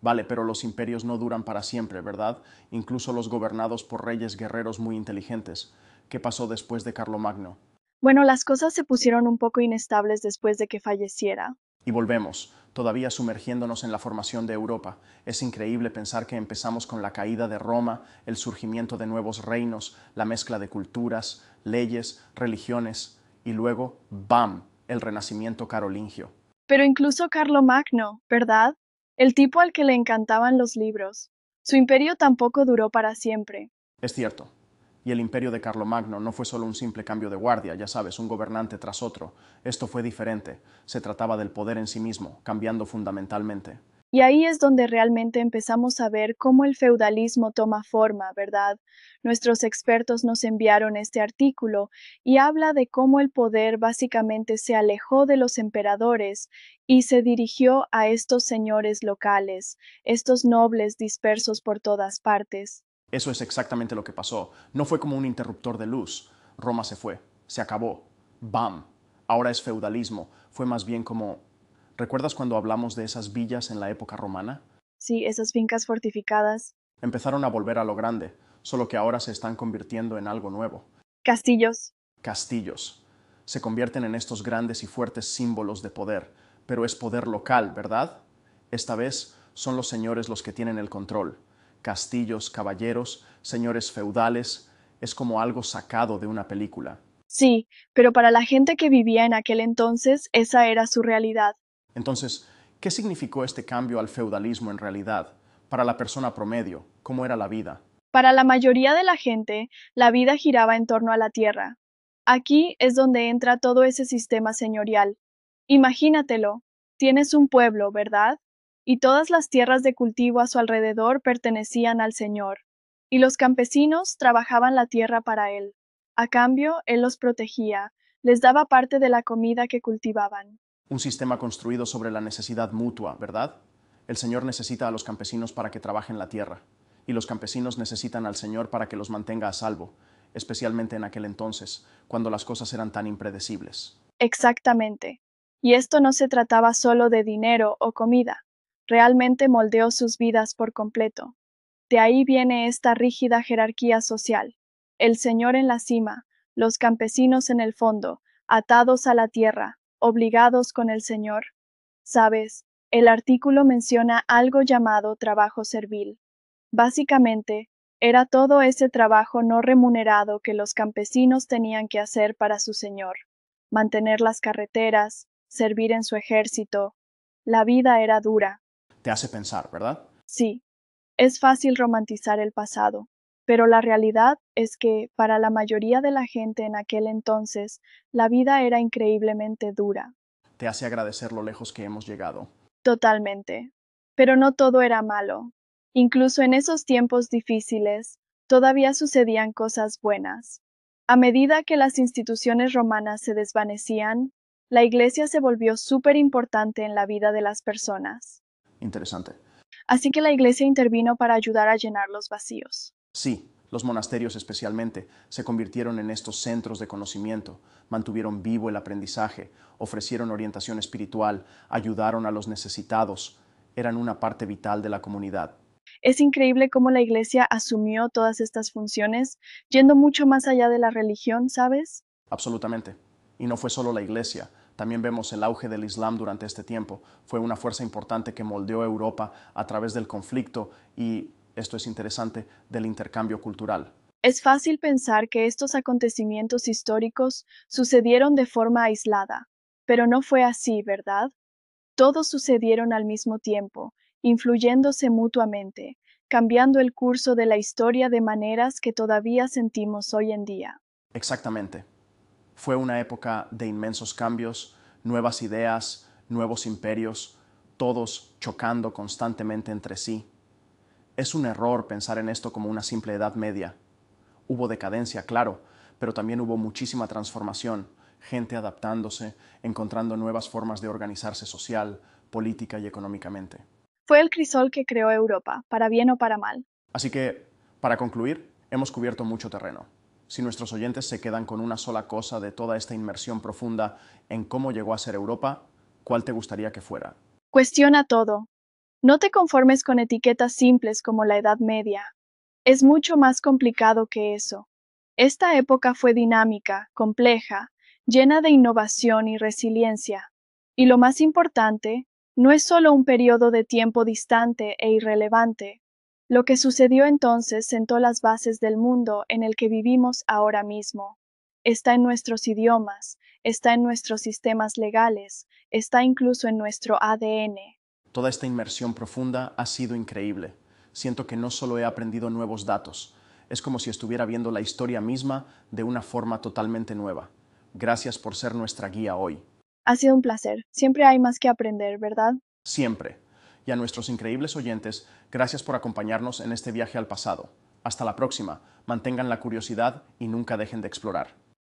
Vale, pero los imperios no duran para siempre, ¿verdad? Incluso los gobernados por reyes guerreros muy inteligentes. ¿Qué pasó después de Carlomagno? Bueno, las cosas se pusieron un poco inestables después de que falleciera. Y volvemos, todavía sumergiéndonos en la formación de Europa. Es increíble pensar que empezamos con la caída de Roma, el surgimiento de nuevos reinos, la mezcla de culturas, leyes, religiones, y luego, ¡bam!, el renacimiento carolingio. Pero incluso Carlomagno, ¿verdad? el tipo al que le encantaban los libros. Su imperio tampoco duró para siempre. Es cierto. Y el imperio de Carlomagno no fue solo un simple cambio de guardia, ya sabes, un gobernante tras otro. Esto fue diferente. Se trataba del poder en sí mismo, cambiando fundamentalmente. Y ahí es donde realmente empezamos a ver cómo el feudalismo toma forma, ¿verdad? Nuestros expertos nos enviaron este artículo y habla de cómo el poder básicamente se alejó de los emperadores y se dirigió a estos señores locales, estos nobles dispersos por todas partes. Eso es exactamente lo que pasó. No fue como un interruptor de luz. Roma se fue, se acabó. ¡Bam! Ahora es feudalismo. Fue más bien como ¿Recuerdas cuando hablamos de esas villas en la época romana? Sí, esas fincas fortificadas. Empezaron a volver a lo grande, solo que ahora se están convirtiendo en algo nuevo. Castillos. Castillos. Se convierten en estos grandes y fuertes símbolos de poder, pero es poder local, ¿verdad? Esta vez son los señores los que tienen el control. Castillos, caballeros, señores feudales, es como algo sacado de una película. Sí, pero para la gente que vivía en aquel entonces esa era su realidad. Entonces, ¿qué significó este cambio al feudalismo en realidad? Para la persona promedio, ¿cómo era la vida? Para la mayoría de la gente, la vida giraba en torno a la tierra. Aquí es donde entra todo ese sistema señorial. Imagínatelo, tienes un pueblo, ¿verdad? Y todas las tierras de cultivo a su alrededor pertenecían al señor, y los campesinos trabajaban la tierra para él. A cambio, él los protegía, les daba parte de la comida que cultivaban un sistema construido sobre la necesidad mutua, ¿verdad? El Señor necesita a los campesinos para que trabajen la tierra, y los campesinos necesitan al Señor para que los mantenga a salvo, especialmente en aquel entonces, cuando las cosas eran tan impredecibles. Exactamente. Y esto no se trataba solo de dinero o comida, realmente moldeó sus vidas por completo. De ahí viene esta rígida jerarquía social. El Señor en la cima, los campesinos en el fondo, atados a la tierra, obligados con el Señor. Sabes, el artículo menciona algo llamado trabajo servil. Básicamente, era todo ese trabajo no remunerado que los campesinos tenían que hacer para su Señor, mantener las carreteras, servir en su ejército. La vida era dura. Te hace pensar, ¿verdad? Sí. Es fácil romantizar el pasado. Pero la realidad es que para la mayoría de la gente en aquel entonces, la vida era increíblemente dura. Te hace agradecer lo lejos que hemos llegado. Totalmente. Pero no todo era malo. Incluso en esos tiempos difíciles, todavía sucedían cosas buenas. A medida que las instituciones romanas se desvanecían, la iglesia se volvió súper importante en la vida de las personas. Interesante. Así que la iglesia intervino para ayudar a llenar los vacíos. Sí, los monasterios especialmente se convirtieron en estos centros de conocimiento, mantuvieron vivo el aprendizaje, ofrecieron orientación espiritual, ayudaron a los necesitados, eran una parte vital de la comunidad. Es increíble cómo la Iglesia asumió todas estas funciones, yendo mucho más allá de la religión, ¿sabes? Absolutamente. Y no fue solo la Iglesia. También vemos el auge del Islam durante este tiempo. Fue una fuerza importante que moldeó Europa a través del conflicto y esto es interesante, del intercambio cultural. Es fácil pensar que estos acontecimientos históricos sucedieron de forma aislada, pero no fue así, ¿verdad? Todos sucedieron al mismo tiempo, influyéndose mutuamente, cambiando el curso de la historia de maneras que todavía sentimos hoy en día. Exactamente. Fue una época de inmensos cambios, nuevas ideas, nuevos imperios, todos chocando constantemente entre sí. Es un error pensar en esto como una simple edad media. Hubo decadencia, claro, pero también hubo muchísima transformación, gente adaptándose, encontrando nuevas formas de organizarse social, política y económicamente. Fue el crisol que creó Europa, para bien o para mal. Así que, para concluir, hemos cubierto mucho terreno. Si nuestros oyentes se quedan con una sola cosa de toda esta inmersión profunda en cómo llegó a ser Europa, ¿cuál te gustaría que fuera? Cuestiona todo, no te conformes con etiquetas simples como la Edad Media. Es mucho más complicado que eso. Esta época fue dinámica, compleja, llena de innovación y resiliencia. Y lo más importante, no es solo un periodo de tiempo distante e irrelevante. Lo que sucedió entonces sentó las bases del mundo en el que vivimos ahora mismo. Está en nuestros idiomas, está en nuestros sistemas legales, está incluso en nuestro ADN. Toda esta inmersión profunda ha sido increíble. Siento que no solo he aprendido nuevos datos, es como si estuviera viendo la historia misma de una forma totalmente nueva. Gracias por ser nuestra guía hoy. Ha sido un placer. Siempre hay más que aprender, ¿verdad? Siempre. Y a nuestros increíbles oyentes, gracias por acompañarnos en este viaje al pasado. Hasta la próxima. Mantengan la curiosidad y nunca dejen de explorar.